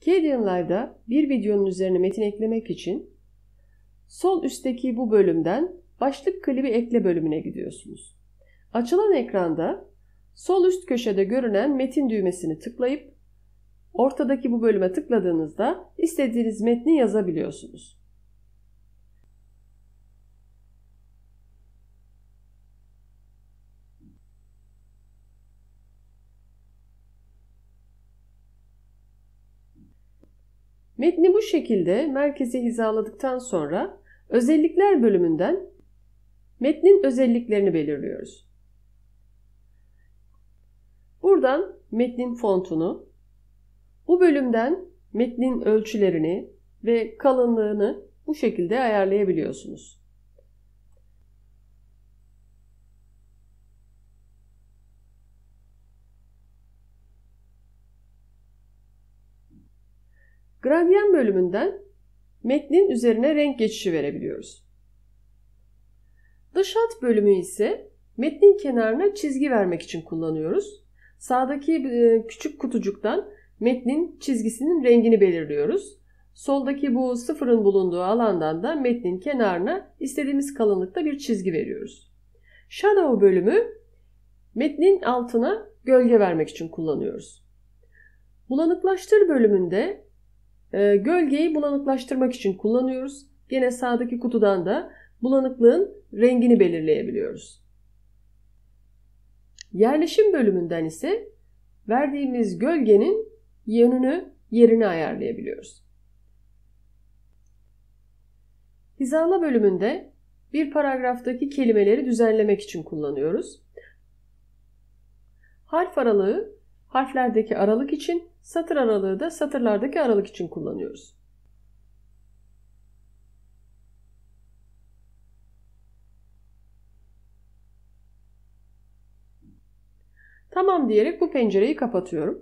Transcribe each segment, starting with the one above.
Kedian Live'da bir videonun üzerine metin eklemek için sol üstteki bu bölümden başlık klibi ekle bölümüne gidiyorsunuz. Açılan ekranda sol üst köşede görünen metin düğmesini tıklayıp ortadaki bu bölüme tıkladığınızda istediğiniz metni yazabiliyorsunuz. Metni bu şekilde merkeze hizaladıktan sonra özellikler bölümünden metnin özelliklerini belirliyoruz. Buradan metnin fontunu, bu bölümden metnin ölçülerini ve kalınlığını bu şekilde ayarlayabiliyorsunuz. Gradyen bölümünden metnin üzerine renk geçişi verebiliyoruz. Dış hat bölümü ise metnin kenarına çizgi vermek için kullanıyoruz. Sağdaki e, küçük kutucuktan metnin çizgisinin rengini belirliyoruz. Soldaki bu sıfırın bulunduğu alandan da metnin kenarına istediğimiz kalınlıkta bir çizgi veriyoruz. Shadow bölümü metnin altına gölge vermek için kullanıyoruz. Bulanıklaştır bölümünde ee, gölgeyi bulanıklaştırmak için kullanıyoruz. Gene sağdaki kutudan da bulanıklığın rengini belirleyebiliyoruz. Yerleşim bölümünden ise verdiğimiz gölgenin yönünü yerini ayarlayabiliyoruz. Hizala bölümünde bir paragraftaki kelimeleri düzenlemek için kullanıyoruz. Harf aralığı harflerdeki aralık için, satır aralığı da satırlardaki aralık için kullanıyoruz. Tamam diyerek bu pencereyi kapatıyorum.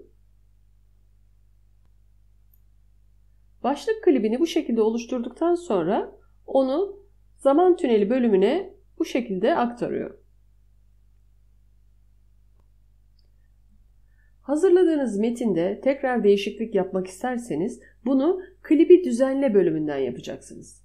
Başlık klibini bu şekilde oluşturduktan sonra onu zaman tüneli bölümüne bu şekilde aktarıyorum. Hazırladığınız metinde tekrar değişiklik yapmak isterseniz bunu klibi düzenle bölümünden yapacaksınız.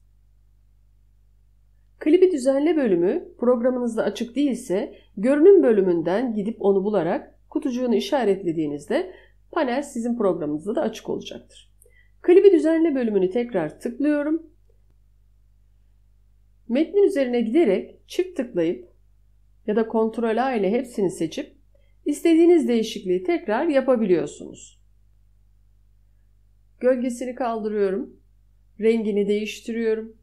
Klibi düzenle bölümü programınızda açık değilse görünüm bölümünden gidip onu bularak kutucuğunu işaretlediğinizde panel sizin programınızda da açık olacaktır. Klibi düzenle bölümünü tekrar tıklıyorum. Metnin üzerine giderek çift tıklayıp ya da kontrol A ile hepsini seçip İstediğiniz değişikliği tekrar yapabiliyorsunuz. Gölgesini kaldırıyorum. Rengini değiştiriyorum.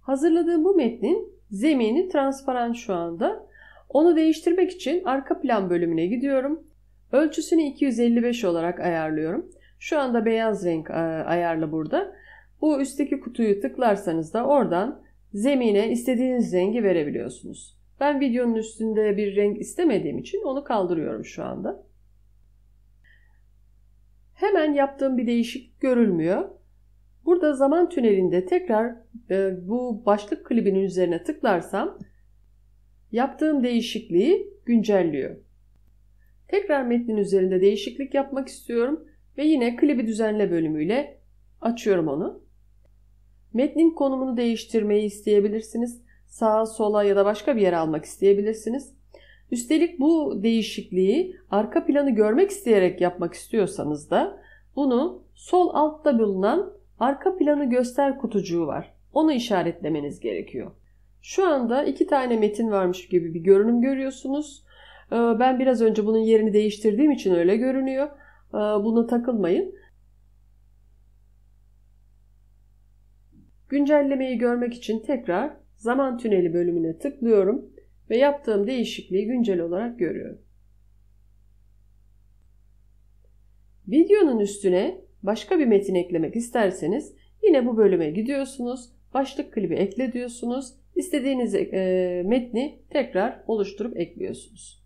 Hazırladığım bu metnin zemini transparan şu anda. Onu değiştirmek için arka plan bölümüne gidiyorum. Ölçüsünü 255 olarak ayarlıyorum. Şu anda beyaz renk e, ayarlı burada. Bu üstteki kutuyu tıklarsanız da oradan zemine istediğiniz rengi verebiliyorsunuz. Ben videonun üstünde bir renk istemediğim için onu kaldırıyorum şu anda. Hemen yaptığım bir değişik görülmüyor. Burada zaman tünelinde tekrar e, bu başlık klibinin üzerine tıklarsam yaptığım değişikliği güncelliyor. Tekrar metnin üzerinde değişiklik yapmak istiyorum ve yine klibi düzenle bölümüyle açıyorum onu. Metnin konumunu değiştirmeyi isteyebilirsiniz sağa sola ya da başka bir yere almak isteyebilirsiniz. Üstelik bu değişikliği arka planı görmek isteyerek yapmak istiyorsanız da bunu sol altta bulunan arka planı göster kutucuğu var. Onu işaretlemeniz gerekiyor. Şu anda iki tane metin varmış gibi bir görünüm görüyorsunuz. Ee, ben biraz önce bunun yerini değiştirdiğim için öyle görünüyor. Ee, buna takılmayın. Güncellemeyi görmek için tekrar zaman tüneli bölümüne tıklıyorum ve yaptığım değişikliği güncel olarak görüyorum. Videonun üstüne başka bir metin eklemek isterseniz yine bu bölüme gidiyorsunuz, başlık klibi ekle diyorsunuz, istediğiniz e, metni tekrar oluşturup ekliyorsunuz.